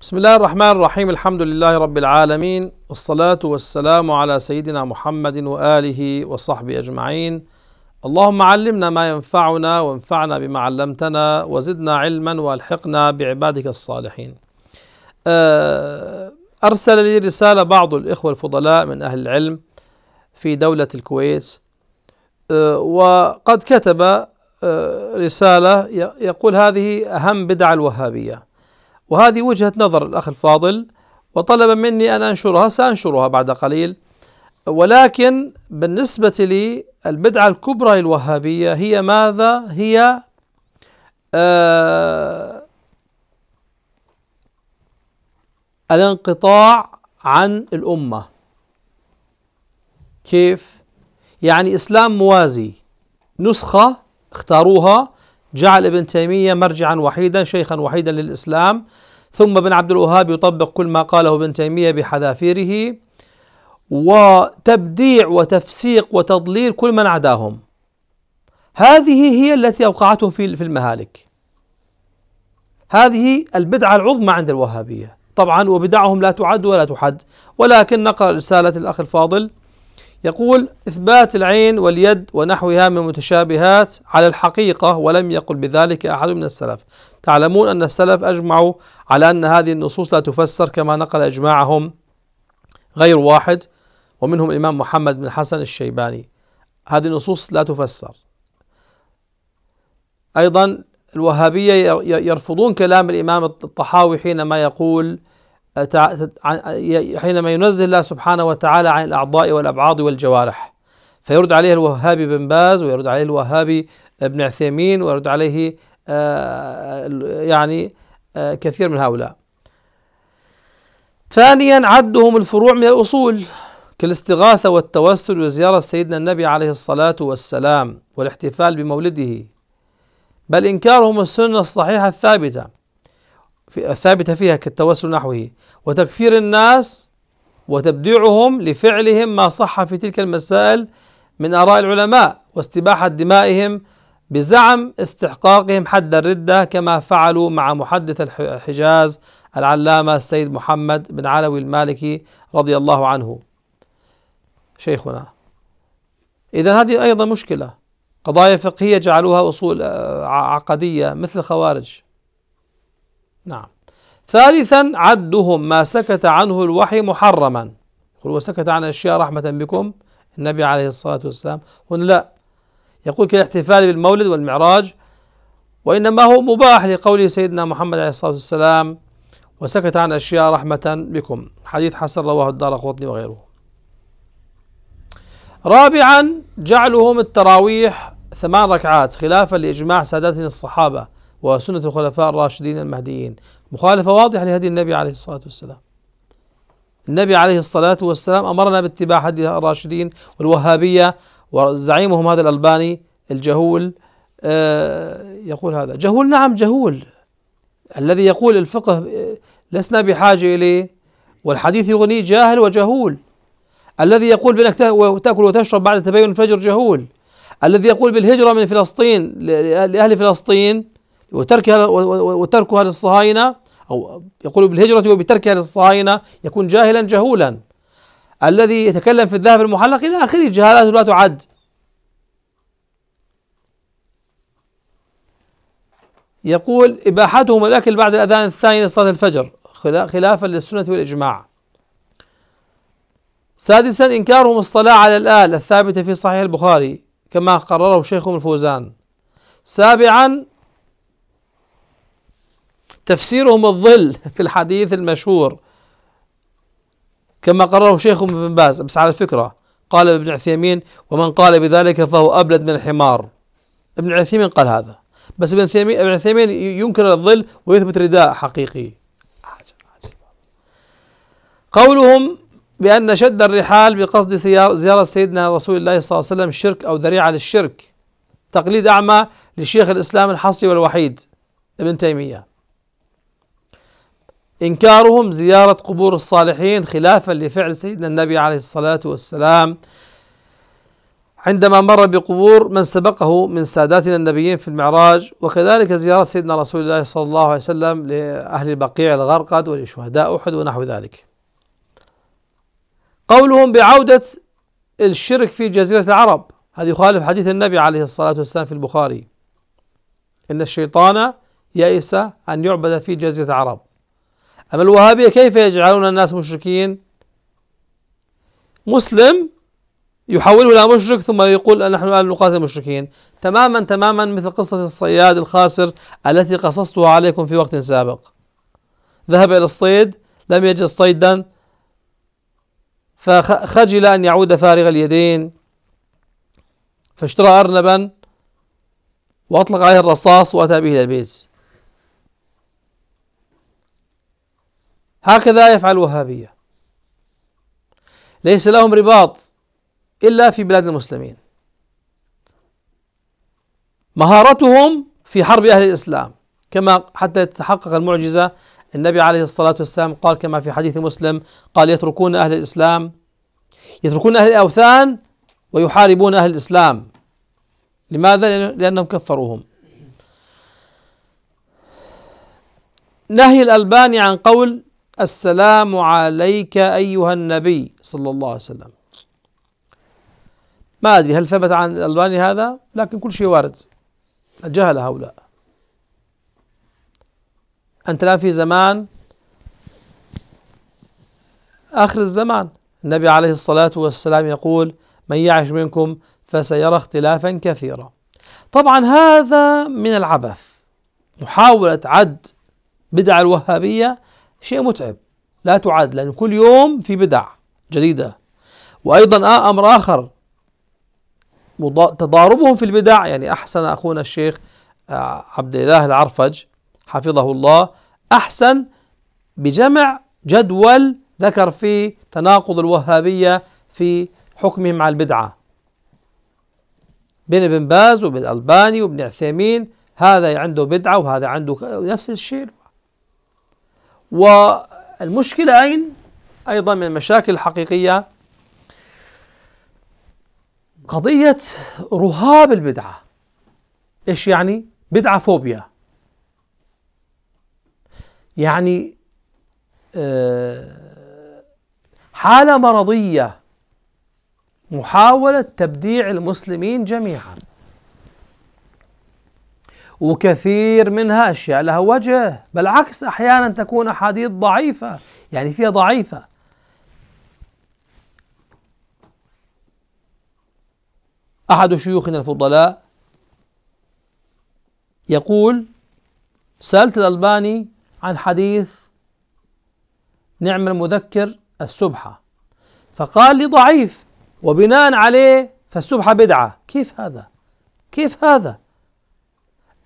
بسم الله الرحمن الرحيم الحمد لله رب العالمين والصلاة والسلام على سيدنا محمد وآله وصحبه أجمعين اللهم علمنا ما ينفعنا وانفعنا بما علمتنا وزدنا علما والحقنا بعبادك الصالحين أرسل لي رسالة بعض الإخوة الفضلاء من أهل العلم في دولة الكويت وقد كتب رسالة يقول هذه أهم بدع الوهابية وهذه وجهة نظر الأخ الفاضل وطلب مني أن أنشرها سأنشرها بعد قليل ولكن بالنسبة لي البدعة الكبرى الوهابية هي ماذا؟ هي آه الانقطاع عن الأمة كيف؟ يعني إسلام موازي نسخة اختاروها جعل ابن تيمية مرجعا وحيدا شيخا وحيدا للإسلام ثم ابن عبد الوهاب يطبق كل ما قاله ابن تيمية بحذافيره وتبديع وتفسيق وتضليل كل من عداهم هذه هي التي أوقعتهم في المهالك هذه البدعة العظمى عند الوهابية طبعا وبدعهم لا تعد ولا تحد ولكن نقرأ رسالة الأخ الفاضل يقول إثبات العين واليد ونحوها من متشابهات على الحقيقة ولم يقل بذلك أحد من السلف تعلمون أن السلف أجمعوا على أن هذه النصوص لا تفسر كما نقل إجماعهم غير واحد ومنهم الإمام محمد بن حسن الشيباني هذه النصوص لا تفسر أيضا الوهابية يرفضون كلام الإمام الطحاوي حينما يقول حينما ينزه الله سبحانه وتعالى عن الأعضاء والأبعاض والجوارح فيرد عليه الوهابي بن باز ويرد عليه الوهابي ابن عثيمين ويرد عليه آه، يعني آه، كثير من هؤلاء ثانيا عدهم الفروع من الأصول كالاستغاثة والتوسل وزيارة سيدنا النبي عليه الصلاة والسلام والاحتفال بمولده بل إنكارهم السنة الصحيحة الثابتة في الثابتة فيها كالتوسل نحوه وتكفير الناس وتبديعهم لفعلهم ما صح في تلك المسائل من آراء العلماء واستباحة دمائهم بزعم استحقاقهم حد الردة كما فعلوا مع محدث الحجاز العلامة السيد محمد بن علوي المالكي رضي الله عنه شيخنا إذا هذه أيضا مشكلة قضايا فقهية جعلوها أصول آه، عقدية مثل الخوارج نعم ثالثا عدهم ما سكت عنه الوحي محرما يقول وسكت عن أشياء رحمة بكم النبي عليه الصلاة والسلام هنا لا يقول كالاحتفال بالمولد والمعراج وإنما هو مباح لقول سيدنا محمد عليه الصلاة والسلام وسكت عن أشياء رحمة بكم حديث حسن رواه الدار قطني وغيره رابعا جعلهم التراويح ثمان ركعات خلافا لإجماع ساداتنا الصحابة وسنة الخلفاء الراشدين المهديين مخالفة واضحة لهدي النبي عليه الصلاة والسلام النبي عليه الصلاة والسلام أمرنا باتباع هدي الراشدين والوهابية وزعيمهم هذا الألباني الجهول آه، يقول هذا جهول نعم جهول الذي يقول الفقه آه، لسنا بحاجة إليه والحديث يغني جاهل وجهول الذي يقول بأنك تأكل وتشرب بعد تبين الفجر جهول الذي يقول بالهجرة من فلسطين لأهل فلسطين وتركها وتركها للصهاينة أو يقول بالهجرة وبتركها للصهاينة يكون جاهلا جهولا الذي يتكلم في الذهب المحلق إلى آخره جهالات لا تعد يقول إباحتهم الأكل بعد الأذان الثاني لصلاة الفجر خلافا للسنة والإجماع سادسا إنكارهم الصلاة على الآل الثابتة في صحيح البخاري كما قرره شيخهم الفوزان سابعا تفسيرهم الظل في الحديث المشهور كما قرره شيخ ابن باز بس على الفكرة قال ابن عثيمين ومن قال بذلك فهو أبلد من الحمار ابن عثيمين قال هذا بس ابن عثيمين ابن عثيمين ينكر الظل ويثبت رداء حقيقي قولهم بأن شد الرحال بقصد زيارة سيدنا رسول الله صلى الله عليه وسلم شرك أو ذريعة للشرك تقليد أعمى لشيخ الإسلام الحصري والوحيد ابن تيمية إنكارهم زيارة قبور الصالحين خلافا لفعل سيدنا النبي عليه الصلاة والسلام عندما مر بقبور من سبقه من ساداتنا النبيين في المعراج وكذلك زيارة سيدنا رسول الله صلى الله عليه وسلم لأهل البقيع الغرقد ولشهداء أحد ونحو ذلك قولهم بعودة الشرك في جزيرة العرب هذا يخالف حديث النبي عليه الصلاة والسلام في البخاري إن الشيطان يئس أن يعبد في جزيرة العرب أما الوهابية كيف يجعلون الناس مشركين مسلم يحوله إلى مشرك ثم يقول نحن الآن نقاتل المشركين تماما تماما مثل قصة الصياد الخاسر التي قصصتها عليكم في وقت سابق ذهب إلى الصيد لم يجد صيدا فخجل أن يعود فارغ اليدين فاشترى أرنبا وأطلق عليه الرصاص وأتى به إلى البيت هكذا يفعل الوهابية ليس لهم رباط إلا في بلاد المسلمين مهارتهم في حرب أهل الإسلام كما حتى تتحقق المعجزة النبي عليه الصلاة والسلام قال كما في حديث مسلم قال يتركون أهل الإسلام يتركون أهل الأوثان ويحاربون أهل الإسلام لماذا؟ لأنهم كفروهم نهي الألباني عن قول السلام عليك أيها النبي صلى الله عليه وسلم ما أدري هل ثبت عن الألباني هذا لكن كل شيء وارد جهل هؤلاء أنت الآن في زمان آخر الزمان النبي عليه الصلاة والسلام يقول من يعش منكم فسيرى اختلافا كثيرا طبعا هذا من العبث محاولة عد بدع الوهابية شيء متعب لا تعد لأن كل يوم في بدع جديدة وأيضا آه أمر آخر تضاربهم في البدع يعني أحسن أخونا الشيخ عبد الله العرفج حفظه الله أحسن بجمع جدول ذكر فيه تناقض الوهابية في حكمهم على البدعة بين ابن باز وبين الألباني وابن عثيمين هذا عنده بدعة وهذا عنده نفس الشيء والمشكلة أين؟ أيضا من المشاكل الحقيقية قضية رهاب البدعة إيش يعني؟ بدعة فوبيا يعني آه، حالة مرضية محاولة تبديع المسلمين جميعاً وكثير منها أشياء لها وجه بالعكس أحيانا تكون أحاديث ضعيفة يعني فيها ضعيفة أحد شيوخنا الفضلاء يقول سألت الألباني عن حديث نعم المذكر السبحة فقال لي ضعيف وبناء عليه فالسبحة بدعة كيف هذا؟ كيف هذا؟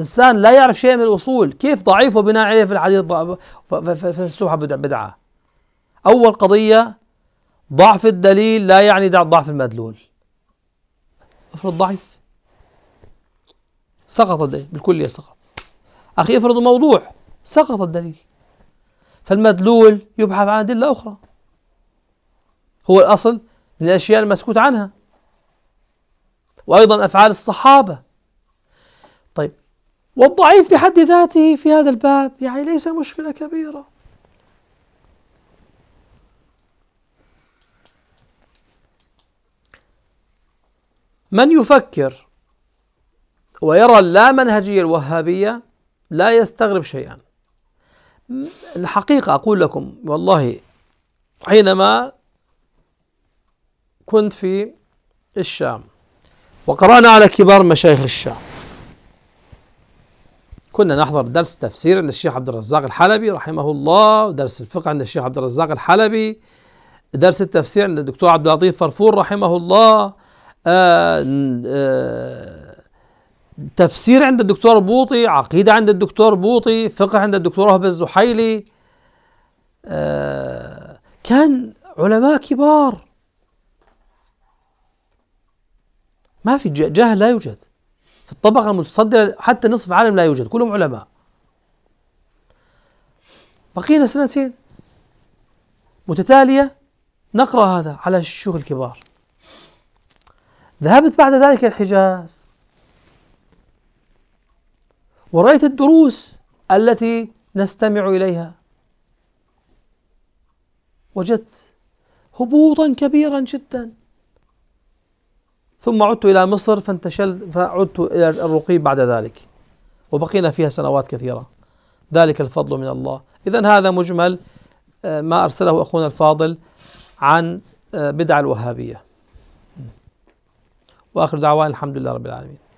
إنسان لا يعرف شيء من الأصول كيف ضعيف وبناء عليه في الحديث في السوحه بدعة أول قضية ضعف الدليل لا يعني ضعف المدلول افرض ضعيف سقط الدليل بالكلية سقط أخي افرض موضوع سقط الدليل فالمدلول يبحث عن أدلة أخرى هو الأصل من الأشياء المسكوت عنها وأيضا أفعال الصحابة طيب والضعيف بحد ذاته في هذا الباب يعني ليس مشكلة كبيرة من يفكر ويرى اللامنهجية الوهابية لا يستغرب شيئا الحقيقة أقول لكم والله حينما كنت في الشام وقرأنا على كبار مشايخ الشام كنا نحضر درس تفسير عند الشيخ عبد الرزاق الحلبي رحمه الله درس الفقه عند الشيخ عبد الرزاق الحلبي درس التفسير عند الدكتور عبد اللطيف فرفور رحمه الله آآ آه، آآ آه، تفسير عند الدكتور بوطي عقيدة عند الدكتور بوطي فقه عند الدكتور وهب الزحيلي آه، كان علماء كبار ما في جهل لا يوجد في الطبقة المتصدرة حتى نصف العالم لا يوجد كلهم علماء بقينا سنتين متتالية نقرأ هذا على الشيوخ الكبار ذهبت بعد ذلك الحجاز ورأيت الدروس التي نستمع إليها وجدت هبوطا كبيرا جدا ثم عدت إلى مصر فانتشل فعدت إلى الرقيب بعد ذلك وبقينا فيها سنوات كثيرة ذلك الفضل من الله إذا هذا مجمل آه، ما أرسله أخونا الفاضل عن آه، بدع الوهابية وآخر دعوان الحمد لله رب العالمين